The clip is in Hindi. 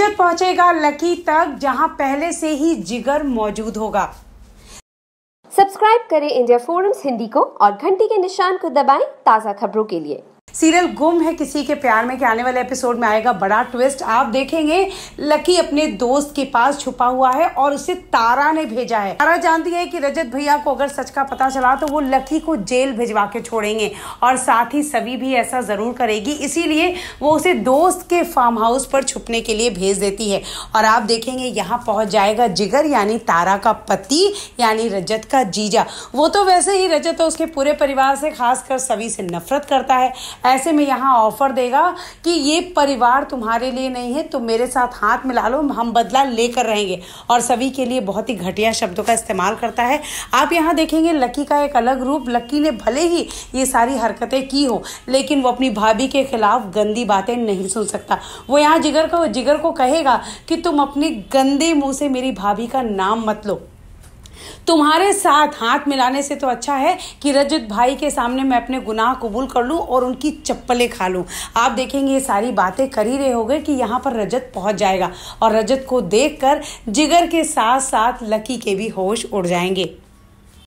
जब पहुंचेगा लकी तक जहां पहले से ही जिगर मौजूद होगा सब्सक्राइब करें इंडिया फोरम्स हिंदी को और घंटी के निशान को दबाएं ताज़ा खबरों के लिए सीरियल गुम है किसी के प्यार में के आने वाले एपिसोड में आएगा बड़ा ट्विस्ट आप देखेंगे लकी अपने दोस्त के पास छुपा हुआ है और उसे तारा ने भेजा है तारा जानती है कि रजत भैया को अगर सच का पता चला तो वो लकी को जेल भिजवा के छोड़ेंगे और साथ ही सभी भी ऐसा जरूर करेगी इसीलिए वो उसे दोस्त के फार्म हाउस पर छुपने के लिए भेज देती है और आप देखेंगे यहाँ पहुंच जाएगा जिगर यानी तारा का पति यानी रजत का जीजा वो तो वैसे ही रजत और उसके पूरे परिवार से खासकर सभी से नफरत करता है ऐसे में यहाँ ऑफर देगा कि ये परिवार तुम्हारे लिए नहीं है तुम मेरे साथ हाथ मिला लो हम बदला लेकर रहेंगे और सभी के लिए बहुत ही घटिया शब्दों का इस्तेमाल करता है आप यहाँ देखेंगे लकी का एक अलग रूप लकी ने भले ही ये सारी हरकतें की हो लेकिन वो अपनी भाभी के खिलाफ गंदी बातें नहीं सुन सकता वो यहाँ जिगर को जिगर को कहेगा कि तुम अपने गंदे मुंह से मेरी भाभी का नाम मत लो तुम्हारे साथ हाथ मिलाने से तो अच्छा है कि रजत भाई के सामने मैं अपने गुनाह कबूल कर लूं और उनकी चप्पलें खा लूं आप देखेंगे ये सारी बातें कर ही रहे होगे कि यहाँ पर रजत पहुँच जाएगा और रजत को देखकर जिगर के साथ साथ लकी के भी होश उड़ जाएंगे